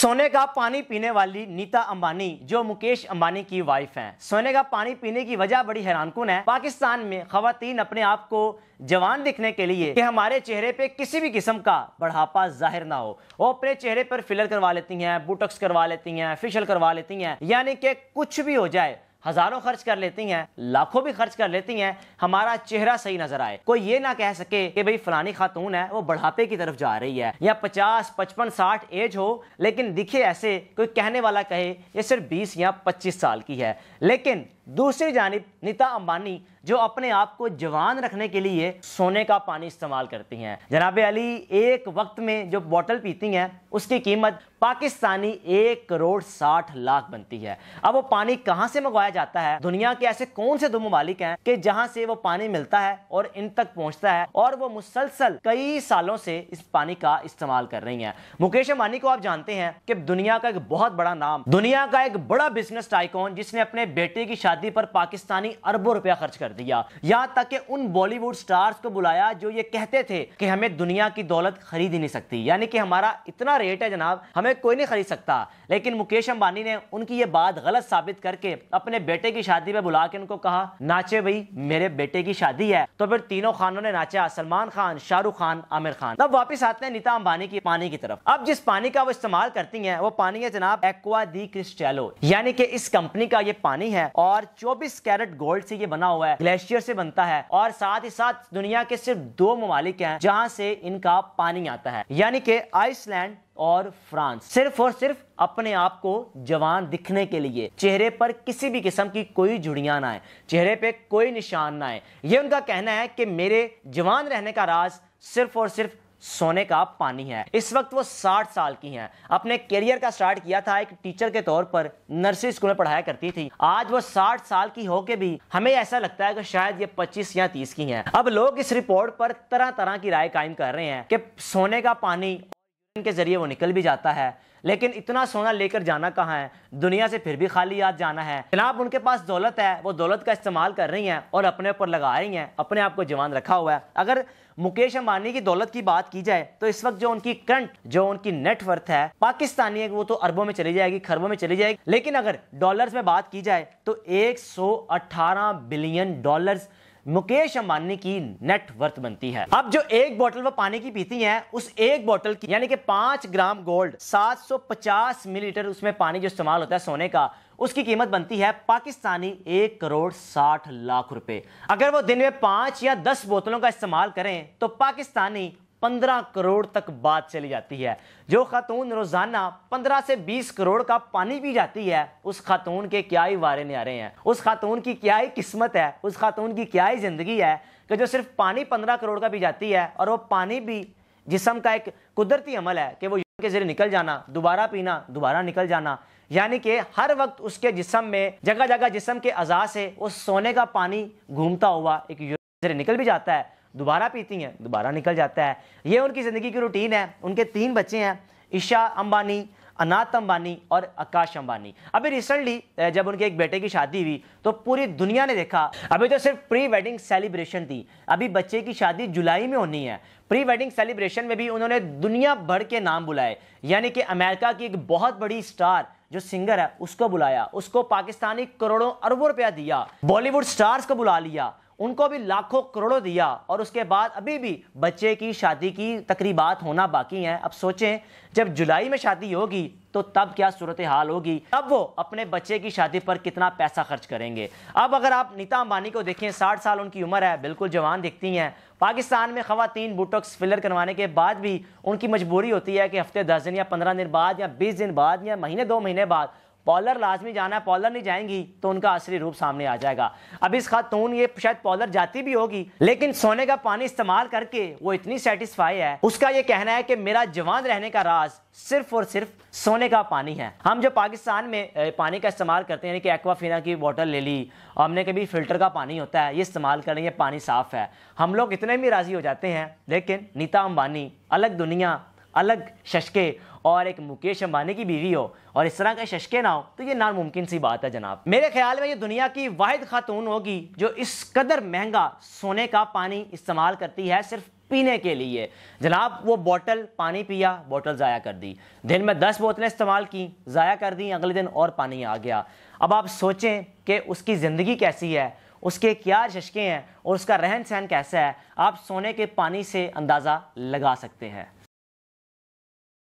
सोने का पानी पीने वाली नीता अंबानी जो मुकेश अंबानी की वाइफ हैं सोने का पानी पीने की वजह बड़ी हैरानकुन है पाकिस्तान में खातन अपने आप को जवान दिखने के लिए कि हमारे चेहरे पे किसी भी किस्म का बढ़ापा जाहिर ना हो वो अपने चेहरे पर फिलर करवा लेती हैं बुटक्स करवा लेती हैं फेशियल करवा लेती हैं यानी कि कुछ भी हो जाए हजारों खर्च कर लेती हैं लाखों भी खर्च कर लेती हैं हमारा चेहरा सही नजर आए कोई ये ना कह सके कि भाई फलानी खातून है वो बढ़ापे की तरफ जा रही है या पचास पचपन साठ एज हो लेकिन दिखे ऐसे कोई कहने वाला कहे ये सिर्फ बीस या पच्चीस साल की है लेकिन दूसरी जानब नीता अंबानी जो अपने आप को जवान रखने के लिए सोने का पानी इस्तेमाल करती हैं जनाब अली एक वक्त में जो बॉटल पीती हैं उसकी कीमत पाकिस्तानी एक करोड़ साठ लाख बनती है अब वो पानी कहाँ से मंगवाया जाता है दुनिया के ऐसे कौन से दो ममालिक हैं कि जहाँ से वो पानी मिलता है और इन तक पहुँचता है और वो मुसलसल कई सालों से इस पानी का इस्तेमाल कर रही हैं मुकेश अंबानी को आप जानते हैं कि दुनिया का एक बहुत बड़ा नाम दुनिया का एक बड़ा बिजनेस टाइकॉन जिसने अपने बेटे की शादी शादी पर पाकिस्तानी अरबों रुपया खर्च कर दिया यहाँ तक कि उन बॉलीवुड स्टार्स को बुलाया जो ये कहते थे कि हमें दुनिया की दौलत खरीद ही नहीं सकती यानी कि हमारा इतना रेट है जनाब हमें कोई नहीं खरीद सकता लेकिन मुकेश अंबानी ने उनकी ये बात गलत साबित करके अपने बेटे की शादी में बुला के उनको कहा नाचे भाई मेरे बेटे की शादी है तो फिर तीनों खानों ने नाचा सलमान खान शाहरुख खान आमिर खान अब वापिस आते हैं नीता अंबानी की पानी की तरफ अब जिस पानी का वो इस्तेमाल करती है वो पानी है जनाब एक्वा दी क्रिस्टेलो यानी कि इस कंपनी का ये पानी है और और 24 कैरेट गोल्ड से ये बना हुआ है ग्लेशियर से बनता है और साथ ही साथ दुनिया के सिर्फ दो ममालिक हैं जहां से इनका पानी आता है यानी कि आइसलैंड और फ्रांस सिर्फ और सिर्फ अपने आप को जवान दिखने के लिए चेहरे पर किसी भी किस्म की कोई जुड़िया ना आए चेहरे पे कोई निशान ना आए ये उनका कहना है कि मेरे जवान रहने का राज सिर्फ और सिर्फ सोने का पानी है इस वक्त वो 60 साल की हैं अपने करियर का स्टार्ट किया था एक टीचर के तौर पर नर्सरी स्कूल में पढ़ाया करती थी आज वो 60 साल की होके भी हमें ऐसा लगता है कि शायद ये 25 या 30 की हैं अब लोग इस रिपोर्ट पर तरह तरह की राय कायम कर रहे हैं कि सोने का पानी के जरिए वो निकल भी जाता है लेकिन इतना सोना लेकर जाना कहाँ है दुनिया से फिर भी खाली याद जाना है जनाब उनके पास दौलत है वो दौलत का इस्तेमाल कर रही हैं और अपने ऊपर लगा रही हैं अपने आप को जवान रखा हुआ है अगर मुकेश अंबानी की दौलत की बात की जाए तो इस वक्त जो उनकी करंट जो उनकी नेटवर्थ है पाकिस्तानी है वो तो अरबों में चली जाएगी खरबों में चली जाएगी लेकिन अगर डॉलर्स में बात की जाए तो एक बिलियन डॉलर्स मुकेश अंबानी की नेट वर्थ बनती है अब जो एक बोतल वो पानी की पीती है उस एक बोतल की यानी कि पांच ग्राम गोल्ड 750 मिलीलीटर उसमें पानी जो इस्तेमाल होता है सोने का उसकी कीमत बनती है पाकिस्तानी एक करोड़ साठ लाख रुपए अगर वो दिन में पांच या दस बोतलों का इस्तेमाल करें तो पाकिस्तानी पंद्रह करोड़ तक बात चली जाती है जो खातून रोज़ाना पंद्रह से बीस करोड़ का पानी पी जाती है उस खातून के क्या ही वारे न्यारे हैं उस खातून की क्या ही किस्मत है उस खातून की क्या ही ज़िंदगी है कि जो सिर्फ पानी पंद्रह करोड़ का पी जाती है और वो पानी भी जिसम का एक कुदरती अमल है कि वो के जरिए निकल जाना दोबारा पीना दोबारा निकल जाना यानी कि हर वक्त उसके जिसम में जगह जगह जिसम के अज़ा से उस सोने का पानी घूमता हुआ एक जरिए निकल भी जाता है दोबारा पीती हैं दोबारा निकल जाता है ये उनकी ज़िंदगी की रूटीन है उनके तीन बच्चे हैं ईशा अंबानी अनाथ अंबानी और आकाश अंबानी अभी रिसेंटली जब उनके एक बेटे की शादी हुई तो पूरी दुनिया ने देखा अभी तो सिर्फ प्री वेडिंग सेलिब्रेशन थी अभी बच्चे की शादी जुलाई में होनी है प्री वेडिंग सेलिब्रेशन में भी उन्होंने दुनिया भर के नाम बुलाए यानी कि अमेरिका की एक बहुत बड़ी स्टार जो सिंगर है उसको बुलाया उसको पाकिस्तानी करोड़ों अरबों रुपया दिया बॉलीवुड स्टार्स को बुला लिया उनको भी लाखों करोड़ों दिया और उसके बाद अभी भी बच्चे की शादी की तकरीबात होना बाकी हैं अब सोचें जब जुलाई में शादी होगी तो तब क्या सूरत हाल होगी तब वो अपने बच्चे की शादी पर कितना पैसा खर्च करेंगे अब अगर आप नीता अंबानी को देखें साठ साल उनकी उम्र है बिल्कुल जवान दिखती हैं पाकिस्तान में खातन बुटक्स फिलर करवाने के बाद भी उनकी मजबूरी होती है कि हफ्ते दस दिन या पंद्रह दिन बाद या बीस दिन बाद या महीने दो महीने बाद पॉलर लाजमी जाना है पॉलर नहीं जाएंगी तो उनका असली रूप सामने आ जाएगा अब इस खातून ये शायद पॉलर जाती भी होगी लेकिन सोने का पानी इस्तेमाल करके वो इतनी सेटिस्फाई है उसका ये कहना है कि मेरा जवान रहने का राज सिर्फ और सिर्फ सोने का पानी है हम जो पाकिस्तान में पानी का इस्तेमाल करते हैं यानी कि एक्वाफिना की बॉटल ले ली हमने कभी फिल्टर का पानी होता है ये इस्तेमाल कर रही है पानी साफ है हम लोग इतने भी राज़ी हो जाते हैं लेकिन नीता अंबानी अलग दुनिया अलग शशके और एक मुकेश अंबानी की बीवी हो और इस तरह के शशके ना हो तो ये नामुमकिन सी बात है जनाब मेरे ख्याल में ये दुनिया की वाद खातून होगी जो इस कदर महंगा सोने का पानी इस्तेमाल करती है सिर्फ पीने के लिए जनाब वो बोतल पानी पिया बोतल ज़ाया कर दी दिन में दस बोतलें इस्तेमाल की ज़ाया कर दी अगले दिन और पानी आ गया अब आप सोचें कि उसकी ज़िंदगी कैसी है उसके क्या शशके हैं और उसका रहन सहन कैसा है आप सोने के पानी से अंदाज़ा लगा सकते हैं